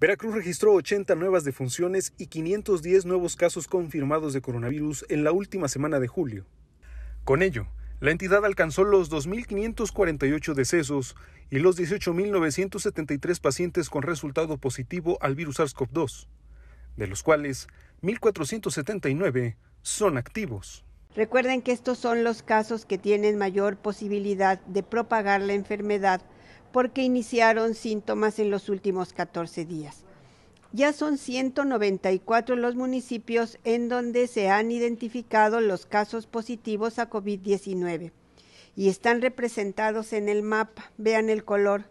Veracruz registró 80 nuevas defunciones y 510 nuevos casos confirmados de coronavirus en la última semana de julio. Con ello, la entidad alcanzó los 2.548 decesos y los 18.973 pacientes con resultado positivo al virus SARS-CoV-2, de los cuales 1.479 son activos. Recuerden que estos son los casos que tienen mayor posibilidad de propagar la enfermedad porque iniciaron síntomas en los últimos 14 días. Ya son 194 los municipios en donde se han identificado los casos positivos a COVID-19 y están representados en el mapa. Vean el color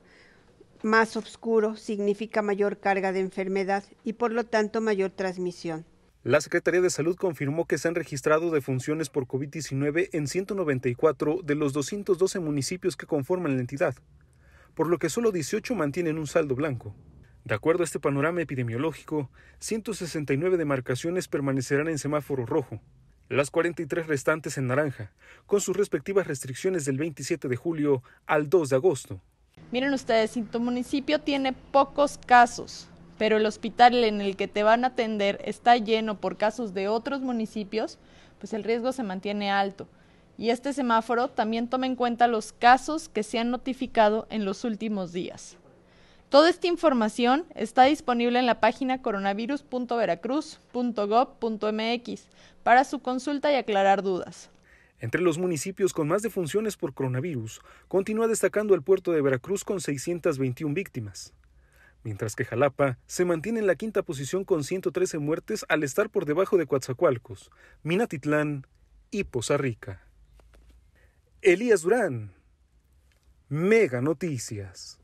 más oscuro significa mayor carga de enfermedad y por lo tanto mayor transmisión. La Secretaría de Salud confirmó que se han registrado defunciones por COVID-19 en 194 de los 212 municipios que conforman la entidad por lo que solo 18 mantienen un saldo blanco. De acuerdo a este panorama epidemiológico, 169 demarcaciones permanecerán en semáforo rojo, las 43 restantes en naranja, con sus respectivas restricciones del 27 de julio al 2 de agosto. Miren ustedes, si tu municipio tiene pocos casos, pero el hospital en el que te van a atender está lleno por casos de otros municipios, pues el riesgo se mantiene alto y este semáforo también toma en cuenta los casos que se han notificado en los últimos días. Toda esta información está disponible en la página coronavirus.veracruz.gov.mx para su consulta y aclarar dudas. Entre los municipios con más defunciones por coronavirus, continúa destacando el puerto de Veracruz con 621 víctimas, mientras que Jalapa se mantiene en la quinta posición con 113 muertes al estar por debajo de Coatzacoalcos, Minatitlán y Poza Rica. Elías Durán, Mega Noticias.